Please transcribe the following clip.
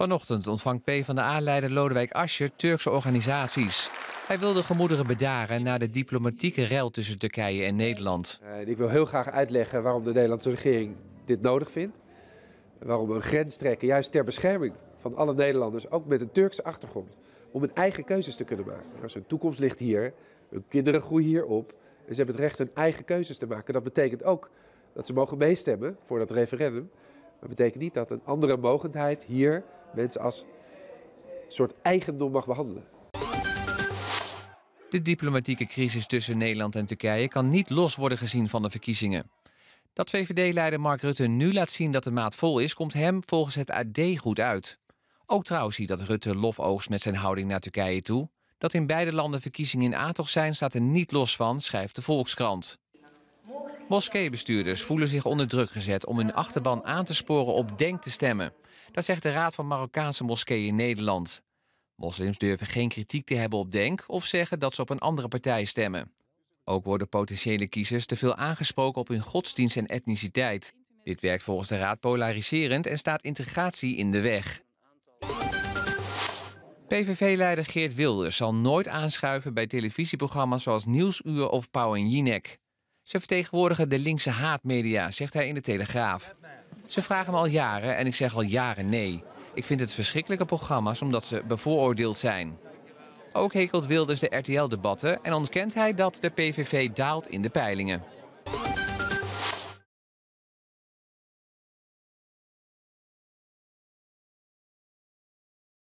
Vanochtend ontvangt P van a leider Lodewijk Asscher Turkse organisaties. Hij wil de gemoederen bedaren na de diplomatieke ruil tussen Turkije en Nederland. Eh, ik wil heel graag uitleggen waarom de Nederlandse regering dit nodig vindt. Waarom we een grens trekken, juist ter bescherming van alle Nederlanders, ook met een Turkse achtergrond. Om hun eigen keuzes te kunnen maken. Als nou, hun toekomst ligt hier, hun kinderen groeien hier op. En ze hebben het recht hun eigen keuzes te maken. Dat betekent ook dat ze mogen meestemmen voor dat referendum. Dat betekent niet dat een andere mogendheid hier mensen als soort eigendom mag behandelen. De diplomatieke crisis tussen Nederland en Turkije kan niet los worden gezien van de verkiezingen. Dat VVD-leider Mark Rutte nu laat zien dat de maat vol is, komt hem volgens het AD goed uit. Ook trouwens ziet dat Rutte lof oogst met zijn houding naar Turkije toe. Dat in beide landen verkiezingen in aantocht zijn, staat er niet los van, schrijft de Volkskrant. Moskeebestuurders voelen zich onder druk gezet om hun achterban aan te sporen op denk te stemmen. Dat zegt de Raad van Marokkaanse Moskeeën in Nederland. Moslims durven geen kritiek te hebben op denk of zeggen dat ze op een andere partij stemmen. Ook worden potentiële kiezers te veel aangesproken op hun godsdienst en etniciteit. Dit werkt volgens de Raad polariserend en staat integratie in de weg. PVV-leider Geert Wilders zal nooit aanschuiven bij televisieprogramma's zoals Nieuwsuur of Pauw en Jinek. Ze vertegenwoordigen de linkse haatmedia, zegt hij in de Telegraaf. Ze vragen me al jaren en ik zeg al jaren nee. Ik vind het verschrikkelijke programma's omdat ze bevooroordeeld zijn. Ook hekelt Wilders de RTL-debatten en ontkent hij dat de PVV daalt in de peilingen.